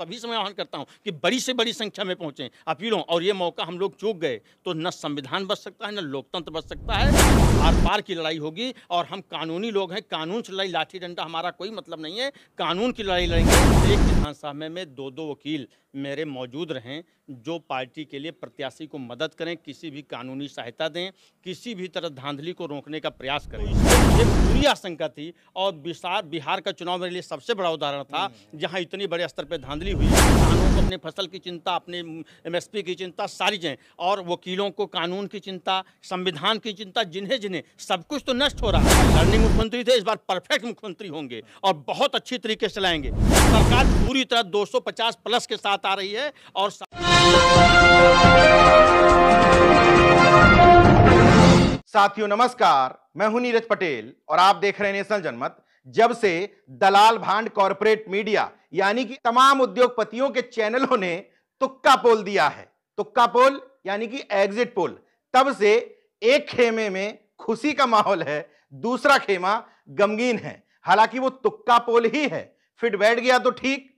सभी समय आह्वान करता हूँ कि बड़ी से बड़ी संख्या में पहुँचें अपीलों और ये मौका हम लोग चूक गए तो न संविधान बच सकता है न लोकतंत्र बच सकता है आर पार की लड़ाई होगी और हम कानूनी लोग हैं कानून से लड़ाई लाठी डंडा हमारा कोई मतलब नहीं है कानून की लड़ाई लड़ेंगे एक विधानसभा में दो दो वकील मेरे मौजूद रहें जो पार्टी के लिए प्रत्याशी को मदद करें किसी भी कानूनी सहायता दें किसी भी तरह धांधली को रोकने का प्रयास करें ये पूरी आशंका थी और बिहार बिहार का चुनाव मेरे लिए सबसे बड़ा उदाहरण था हम्म। जहाँ इतनी बड़े स्तर पर धांधली हुई अपने फसल की चिंता अपने एमएसपी की चिंता सारी जाए और वकीलों को कानून की चिंता संविधान की चिंता जिन्हें जिन्हें सब कुछ तो नष्ट हो रहा है करनी मुख्यमंत्री थे इस बार परफेक्ट मुख्यमंत्री होंगे और बहुत अच्छी तरीके से लाएंगे सरकार पूरी तरह 250 प्लस के साथ आ रही है और साथियों नमस्कार मैं हूं नीरज पटेल और आप देख रहे हैं नेशनल जनमत जब से दलाल भांड कॉरपोरेट मीडिया यानी कि तमाम उद्योगपतियों के चैनलों ने तुक्का पोल दिया है तुक्का पोल यानी कि एग्जिट पोल तब से एक खेमे में खुशी का माहौल है दूसरा खेमा गमगीन है हालांकि वो तुक्का पोल ही है फिट बैठ गया तो ठीक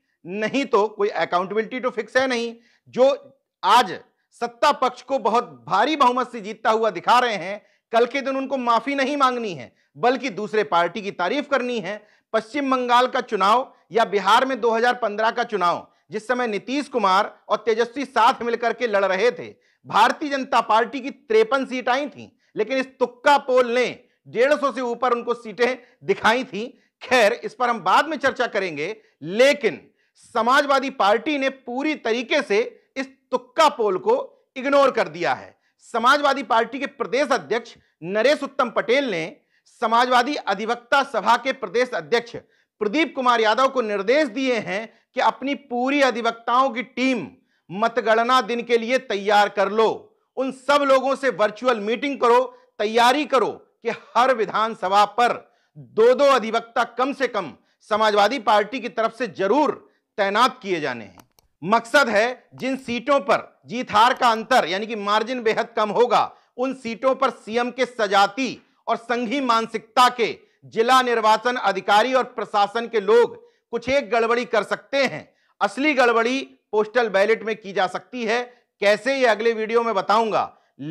नहीं तो कोई अकाउंटेबिलिटी तो फिक्स है नहीं जो आज सत्ता पक्ष को बहुत भारी बहुमत से जीतता हुआ दिखा रहे हैं कल के दिन उनको माफी नहीं मांगनी है बल्कि दूसरे पार्टी की तारीफ करनी है पश्चिम बंगाल का चुनाव या बिहार में 2015 का चुनाव जिस समय नीतीश कुमार और तेजस्वी साथ मिलकर के लड़ रहे थे भारतीय जनता पार्टी की तिरपन सीट आई थी लेकिन इस तुक्का पोल ने डेढ़ सौ से ऊपर उनको सीटें दिखाई थी खैर इस पर हम बाद में चर्चा करेंगे लेकिन समाजवादी पार्टी ने पूरी तरीके से इस तुक्का पोल को इग्नोर कर दिया है समाजवादी पार्टी के प्रदेश अध्यक्ष नरेश उत्तम पटेल ने समाजवादी अधिवक्ता सभा के प्रदेश अध्यक्ष प्रदीप कुमार यादव को निर्देश दिए हैं कि अपनी पूरी अधिवक्ताओं की टीम मतगणना दिन के लिए तैयार कर लो उन सब लोगों से वर्चुअल मीटिंग करो तैयारी करो कि हर विधानसभा पर दो दो अधिवक्ता कम से कम समाजवादी पार्टी की तरफ से जरूर तैनात किए जाने हैं मकसद है जिन सीटों पर जीत हार का अंतर यानी कि मार्जिन बेहद कम होगा उन सीटों पर सीएम के सजाती और संघी मानसिकता के जिला निर्वाचन अधिकारी और प्रशासन के लोग कुछ एक गड़बड़ी कर सकते हैं असली गड़बड़ी पोस्टल बैलेट में की जा सकती है कैसे ये अगले वीडियो में बताऊंगा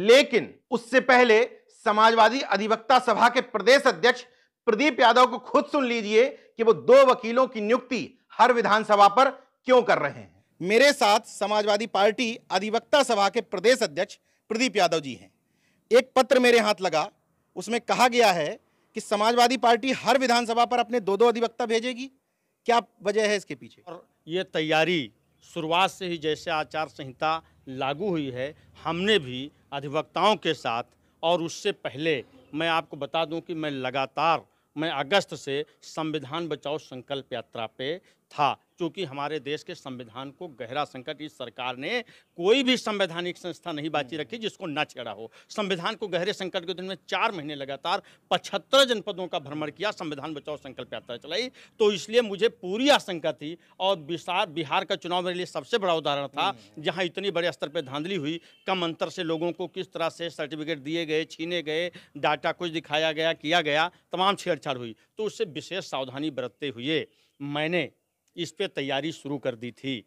लेकिन उससे पहले समाजवादी अधिवक्ता सभा के प्रदेश अध्यक्ष प्रदीप यादव को खुद सुन लीजिए कि वो दो वकीलों की नियुक्ति हर विधानसभा पर क्यों कर रहे हैं मेरे साथ समाजवादी पार्टी अधिवक्ता सभा के प्रदेश अध्यक्ष प्रदीप यादव जी हैं एक पत्र मेरे हाथ लगा उसमें कहा गया है कि समाजवादी पार्टी हर विधानसभा पर अपने दो दो अधिवक्ता भेजेगी क्या वजह है इसके पीछे और ये तैयारी शुरुआत से ही जैसे आचार संहिता लागू हुई है हमने भी अधिवक्ताओं के साथ और उससे पहले मैं आपको बता दूं कि मैं लगातार मैं अगस्त से संविधान बचाओ संकल्प यात्रा पे था क्योंकि हमारे देश के संविधान को गहरा संकट इस सरकार ने कोई भी संवैधानिक संस्था नहीं बाची रखी हम्म। जिसको न छेड़ा हो संविधान को गहरे संकट के दिन में चार महीने लगातार पचहत्तर जनपदों का भ्रमण किया संविधान बचाओ संकल्प यात्रा चलाई तो इसलिए मुझे पूरी आशंका थी और विशाल बिहार का चुनाव मेरे लिए सबसे बड़ा उदाहरण था हम्म। जहाँ इतनी बड़े स्तर पर धांधली हुई कम अंतर से लोगों को किस तरह से सर्टिफिकेट दिए गए छीने गए डाटा कुछ दिखाया गया किया गया तमाम छेड़छाड़ हुई तो उससे विशेष सावधानी बरतते हुए मैंने इस पर तैयारी शुरू कर दी थी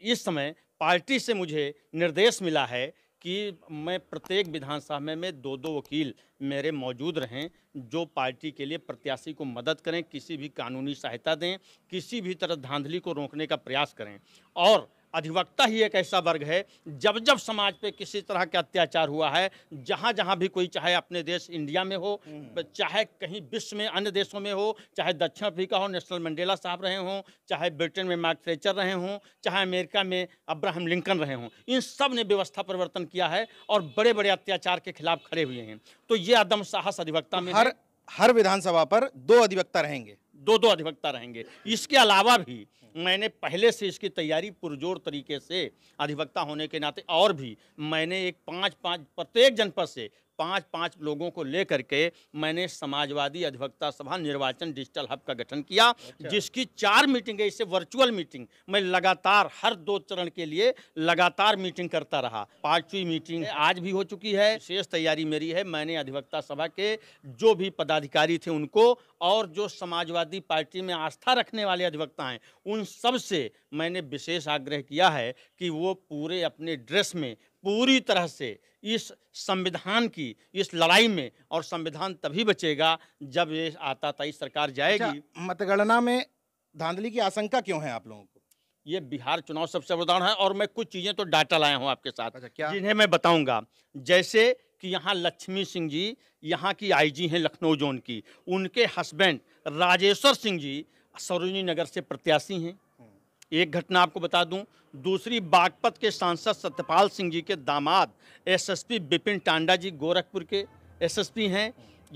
इस समय पार्टी से मुझे निर्देश मिला है कि मैं प्रत्येक विधानसभा में, में दो दो वकील मेरे मौजूद रहें जो पार्टी के लिए प्रत्याशी को मदद करें किसी भी कानूनी सहायता दें किसी भी तरह धांधली को रोकने का प्रयास करें और अधिवक्ता ही एक ऐसा वर्ग है जब जब समाज पे किसी तरह का अत्याचार हुआ है जहाँ जहाँ भी कोई चाहे अपने देश इंडिया में हो हम्म। चाहे कहीं विश्व में अन्य देशों में हो चाहे दक्षिण अफ्रीका हो नेशनल मंडेला साहब रहे हों चाहे ब्रिटेन में मार्क फ्रेचर रहे हों चाहे अमेरिका में अब्राहम लिंकन रहे हों इन सब ने व्यवस्था परिवर्तन किया है और बड़े बड़े अत्याचार के खिलाफ खड़े हुए हैं तो ये आदम साहस अधिवक्ता में हर हर विधानसभा पर दो अधिवक्ता रहेंगे दो दो अधिवक्ता रहेंगे इसके अलावा भी मैंने पहले से इसकी तैयारी पुरजोर तरीके से अधिवक्ता होने के नाते और भी मैंने एक पांच पांच प्रत्येक जनपद से पाँच पाँच लोगों को लेकर के मैंने समाजवादी अधिवक्ता सभा निर्वाचन डिजिटल हब का गठन किया अच्छा। जिसकी चार मीटिंग है इसे वर्चुअल मीटिंग मैं लगातार हर दो चरण के लिए लगातार मीटिंग करता रहा पांचवी मीटिंग आज भी हो चुकी है विशेष तैयारी मेरी है मैंने अधिवक्ता सभा के जो भी पदाधिकारी थे उनको और जो समाजवादी पार्टी में आस्था रखने वाले अधिवक्ता हैं उन सब से मैंने विशेष आग्रह किया है कि वो पूरे अपने ड्रेस में पूरी तरह से इस संविधान की इस लड़ाई में और संविधान तभी बचेगा जब ये आता था सरकार अच्छा, जाएगी मतगणना में धांधली की आशंका क्यों है आप लोगों को ये बिहार चुनाव सबसे उदाहरण है और मैं कुछ चीज़ें तो डाटा लाया हूँ आपके साथ अच्छा, जिन्हें मैं बताऊँगा जैसे कि यहाँ लक्ष्मी सिंह जी यहाँ की आईजी हैं लखनऊ जोन की उनके हस्बैंड राजेश्वर सिंह जी सरोजनी नगर से प्रत्याशी हैं एक घटना आपको बता दूं दूसरी बागपत के सांसद सत्यपाल सिंह जी के दामाद एसएसपी बिपिन टांडा जी गोरखपुर के एसएसपी हैं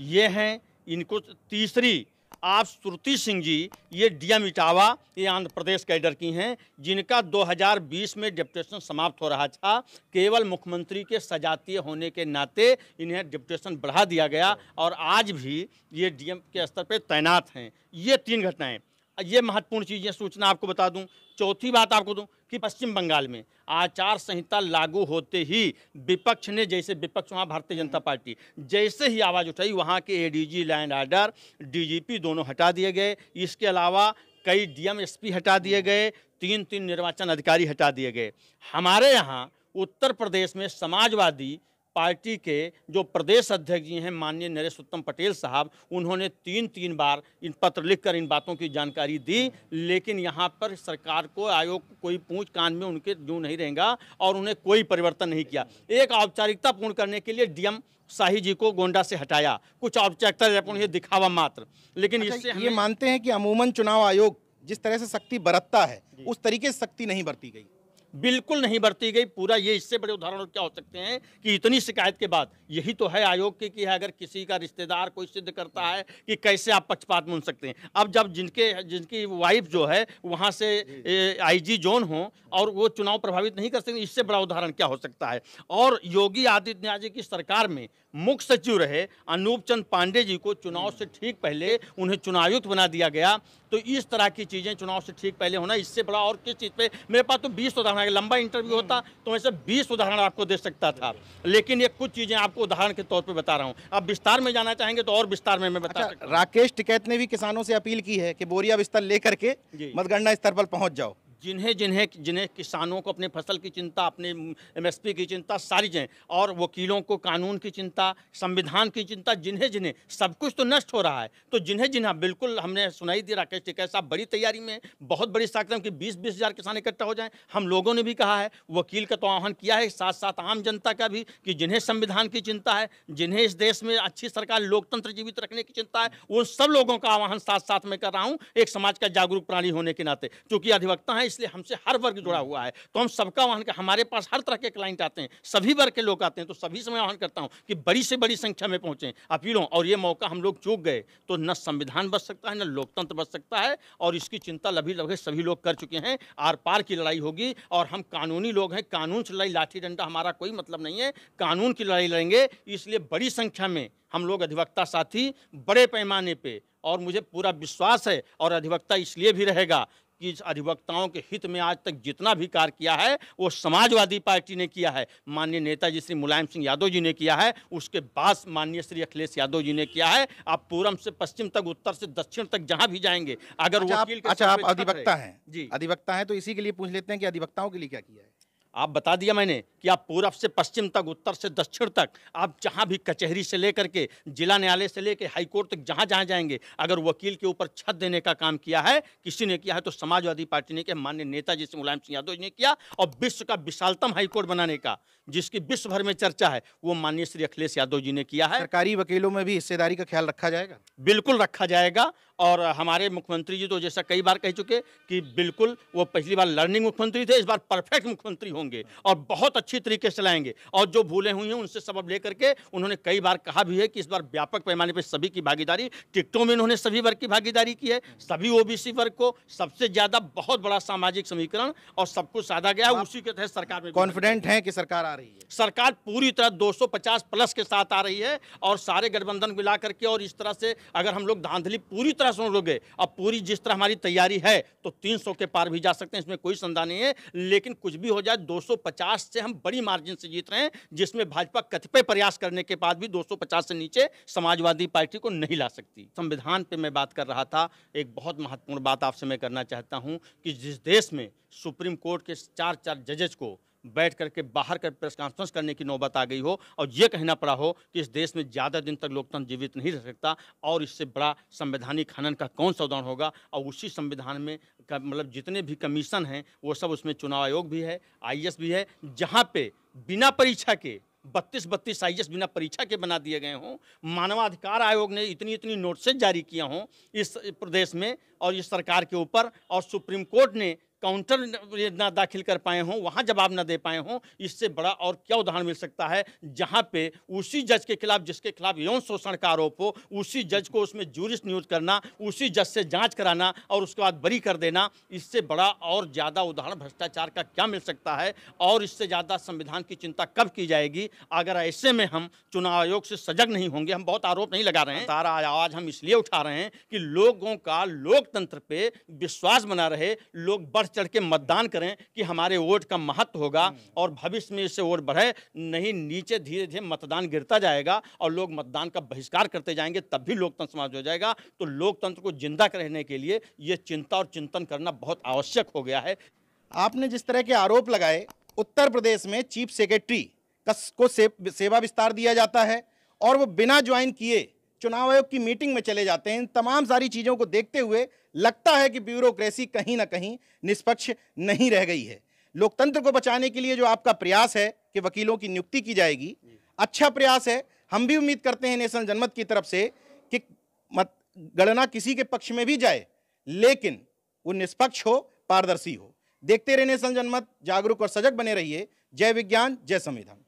ये हैं इनको तीसरी आप श्रुति सिंह जी ये डीएम इटावा ये आंध्र प्रदेश कैडर की हैं जिनका 2020 में डिप्टेशन समाप्त हो रहा था केवल मुख्यमंत्री के सजातीय होने के नाते इन्हें डिप्टेशन बढ़ा दिया गया और आज भी ये डीएम के स्तर पर तैनात हैं ये तीन घटनाएं ये महत्वपूर्ण चीज़ें सूचना आपको बता दूं चौथी बात आपको दूं कि पश्चिम बंगाल में आचार संहिता लागू होते ही विपक्ष ने जैसे विपक्ष वहाँ भारतीय जनता पार्टी जैसे ही आवाज़ उठाई वहाँ के एडीजी लैंड आर्डर डीजीपी दोनों हटा दिए गए इसके अलावा कई डीएमएसपी हटा दिए गए तीन तीन निर्वाचन अधिकारी हटा दिए गए हमारे यहाँ उत्तर प्रदेश में समाजवादी पार्टी के जो प्रदेश अध्यक्ष जी हैं माननीय नरेश उत्तम पटेल साहब उन्होंने तीन तीन बार इन पत्र लिखकर इन बातों की जानकारी दी लेकिन यहाँ पर सरकार को आयोग को कोई पूछ कान में उनके जू नहीं रहेगा और उन्हें कोई परिवर्तन नहीं किया एक औपचारिकता पूर्ण करने के लिए डीएम शाही जी को गोंडा से हटाया कुछ औपचारिकता ये दिखावा मात्र लेकिन अच्छा, इससे ये मानते हैं कि अमूमन चुनाव आयोग जिस तरह से शक्ति बरतता है उस तरीके से शक्ति नहीं बरती गई बिल्कुल नहीं बरती गई पूरा ये इससे बड़े उदाहरण और क्या हो सकते हैं कि इतनी शिकायत के बाद यही तो है आयोग की कि अगर किसी का रिश्तेदार कोई सिद्ध करता है कि कैसे आप पक्षपात मुन सकते हैं अब जब जिनके जिनकी वाइफ जो है वहाँ से आईजी जोन हो और वो चुनाव प्रभावित नहीं कर सकते इससे बड़ा उदाहरण क्या हो सकता है और योगी आदित्यनाथ जी की सरकार में मुख्य सचिव रहे अनूप चंद पांडे जी को चुनाव से ठीक पहले उन्हें चुनायुक्त बना दिया गया तो इस तरह की चीज़ें चुनाव से ठीक पहले होना इससे बड़ा और किस चीज़ पे मेरे पास तो बीस उदाहरण अगर लंबा इंटरव्यू होता तो मैं बीस उदाहरण आपको दे सकता था लेकिन ये कुछ चीज़ें आपको उदाहरण के तौर पर बता रहा हूँ आप विस्तार में जाना चाहेंगे तो और विस्तार में मैं बता अच्छा, राकेश टिकैत ने भी किसानों से अपील की है कि बोरिया बिस्तर लेकर के मतगणना स्तर पर पहुंच जाओ जिन्हें जिन्हें जिन्हें किसानों को अपने फसल की चिंता अपने एमएसपी की चिंता सारी चीज़ें और वकीलों को कानून की चिंता संविधान की चिंता जिन्हें जिन्हें सब कुछ तो नष्ट हो रहा है तो जिन्हें जिन्हें हाँ, बिल्कुल हमने सुनाई दी राकेश टिकैत साहब बड़ी तैयारी में बहुत बड़ी साक्षा कि बीस बीस हज़ार किसान इकट्ठा हो जाए हम लोगों ने भी कहा है वकील का तो आह्वान किया है साथ साथ आम जनता का भी कि जिन्हें संविधान की चिंता है जिन्हें इस देश में अच्छी सरकार लोकतंत्र जीवित रखने की चिंता है उन सब लोगों का आह्वान साथ साथ मैं कर रहा हूँ एक समाज का जागरूक प्राणी होने के नाते चूंकि अधिवक्ता हैं इसलिए हमसे हर वर्ग जुड़ा हुआ है तो हम सबका वाहन कर हमारे पास हर तरह के क्लाइंट आते हैं सभी वर्ग के लोग आते हैं तो सभी से मैं आह्वान करता हूँ कि बड़ी से बड़ी संख्या में पहुँचें अपीलों और ये मौका हम लोग चूक गए तो न संविधान बच सकता है न लोकतंत्र बच सकता है और इसकी चिंता लभी लगभग सभी लोग कर चुके हैं आर पार की लड़ाई होगी और हम कानूनी लोग हैं कानून से लड़ाई लाठी डंडा हमारा कोई मतलब नहीं है कानून की लड़ाई लड़ेंगे इसलिए बड़ी संख्या में हम लोग अधिवक्ता साथी बड़े पैमाने पे और मुझे पूरा विश्वास है और अधिवक्ता इसलिए भी रहेगा कि अधिवक्ताओं के हित में आज तक जितना भी कार्य किया है वो समाजवादी पार्टी ने किया है माननीय नेताजी श्री मुलायम सिंह यादव जी ने किया है उसके बाद माननीय श्री अखिलेश यादव जी ने किया है आप पूर्व से पश्चिम तक उत्तर से दक्षिण तक जहाँ भी जाएंगे अगर अच्छा, वकील अच्छा आप अधिवक्ता हैं जी अधिवक्ता हैं तो इसी के लिए पूछ लेते हैं कि अधिवक्ताओं के लिए क्या किया है आप बता दिया मैंने कि आप पूरब से पश्चिम तक उत्तर से दक्षिण तक आप जहां भी कचहरी से लेकर के जिला न्यायालय से लेकर हाईकोर्ट तक जहां जहां जाएंगे अगर वकील के ऊपर छत देने का काम किया है किसी ने किया है तो समाजवादी पार्टी ने किया मान्य जी से मुलायम सिंह यादव ने किया और विश्व का विशालतम हाईकोर्ट बनाने का जिसकी विश्व भर में चर्चा है वो माननीय श्री अखिलेश यादव जी ने किया है सरकारी वकीलों में भी हिस्सेदारी का ख्याल रखा जाएगा बिल्कुल रखा जाएगा और हमारे मुख्यमंत्री जी तो जैसा कई बार कह चुके कि बिल्कुल वो पिछली बार लर्निंग मुख्यमंत्री थे इस बार परफेक्ट मुख्यमंत्री होंगे और बहुत अच्छी तरीके से लाएंगे और जो भूले हुई हैं उनसे सबब लेकर के उन्होंने कई बार कहा भी है कि इस बार व्यापक पैमाने पर सभी की भागीदारी टिकटों में इन्होंने सभी वर्ग की भागीदारी की है सभी ओबीसी वर्ग को सबसे ज़्यादा बहुत बड़ा सामाजिक समीकरण और सब कुछ साधा गया उसी के तहत सरकार में कॉन्फिडेंट है कि सरकार आ रही है सरकार पूरी तरह दो प्लस के साथ आ रही है और सारे गठबंधन मिला करके और इस तरह से अगर हम लोग धांधली पूरी तरह तरह से उड़ोगे अब पूरी जिस तरह हमारी तैयारी है तो 300 के पार भी जा सकते हैं इसमें कोई संदा नहीं है लेकिन कुछ भी हो जाए 250 से हम बड़ी मार्जिन से जीत रहे हैं जिसमें भाजपा कतिपय प्रयास करने के बाद भी 250 से नीचे समाजवादी पार्टी को नहीं ला सकती संविधान पर मैं बात कर रहा था एक बहुत महत्वपूर्ण बात आपसे मैं करना चाहता हूँ कि जिस देश में सुप्रीम कोर्ट के चार चार जजेज को बैठ करके बाहर कर प्रेस कॉन्फ्रेंस करने की नौबत आ गई हो और ये कहना पड़ा हो कि इस देश में ज़्यादा दिन तक लोकतंत्र जीवित नहीं रह सकता और इससे बड़ा संवैधानिक खनन का कौन सा उदाहरण होगा और उसी संविधान में मतलब जितने भी कमीशन हैं वो सब उसमें चुनाव आयोग भी है आई भी है जहाँ पर बिना परीक्षा के बत्तीस बत्तीस आई बिना परीक्षा के बना दिए गए हों मानवाधिकार आयोग ने इतनी इतनी नोटिस जारी किया हों इस प्रदेश में और इस सरकार के ऊपर और सुप्रीम कोर्ट ने काउंटर ना दाखिल कर पाए हों वहाँ जवाब ना दे पाए हों इससे बड़ा और क्या उदाहरण मिल सकता है जहाँ पे उसी जज के खिलाफ जिसके खिलाफ यौन शोषण का आरोप हो उसी जज को उसमें जूरिस्ट नियुक्त करना उसी जज से जांच कराना और उसके बाद बरी कर देना इससे बड़ा और ज़्यादा उदाहरण भ्रष्टाचार का क्या मिल सकता है और इससे ज़्यादा संविधान की चिंता कब की जाएगी अगर ऐसे में हम चुनाव आयोग से सजग नहीं होंगे हम बहुत आरोप नहीं लगा रहे हैं सारा आवाज़ हम इसलिए उठा रहे हैं कि लोगों का लोकतंत्र पे विश्वास बना रहे लोग बढ़ चढ़ के मतदान करें कि हमारे वोट का महत्व होगा हम्म। और भविष्य में इससे वोट बढ़े नहीं नीचे धीरे धीरे मतदान गिरता जाएगा और लोग मतदान का बहिष्कार करते जाएंगे तब भी लोकतंत्र समाज हो जाएगा तो लोकतंत्र को जिंदा रहने के लिए ये चिंता और चिंतन करना बहुत आवश्यक हो गया है आपने जिस तरह के आरोप लगाए उत्तर प्रदेश में चीफ सेक्रेटरी को सेवा विस्तार दिया जाता है और वो बिना ज्वाइन किए चुनाव आयोग की मीटिंग में चले जाते हैं इन तमाम सारी चीज़ों को देखते हुए लगता है कि ब्यूरोक्रेसी कहीं ना कहीं निष्पक्ष नहीं रह गई है लोकतंत्र को बचाने के लिए जो आपका प्रयास है कि वकीलों की नियुक्ति की जाएगी अच्छा प्रयास है हम भी उम्मीद करते हैं नेशनल जनमत की तरफ से कि मत गणना किसी के पक्ष में भी जाए लेकिन वो निष्पक्ष हो पारदर्शी हो देखते रहे नेशनल जनमत जागरूक और सजग बने रहिए जय विज्ञान जय संविधान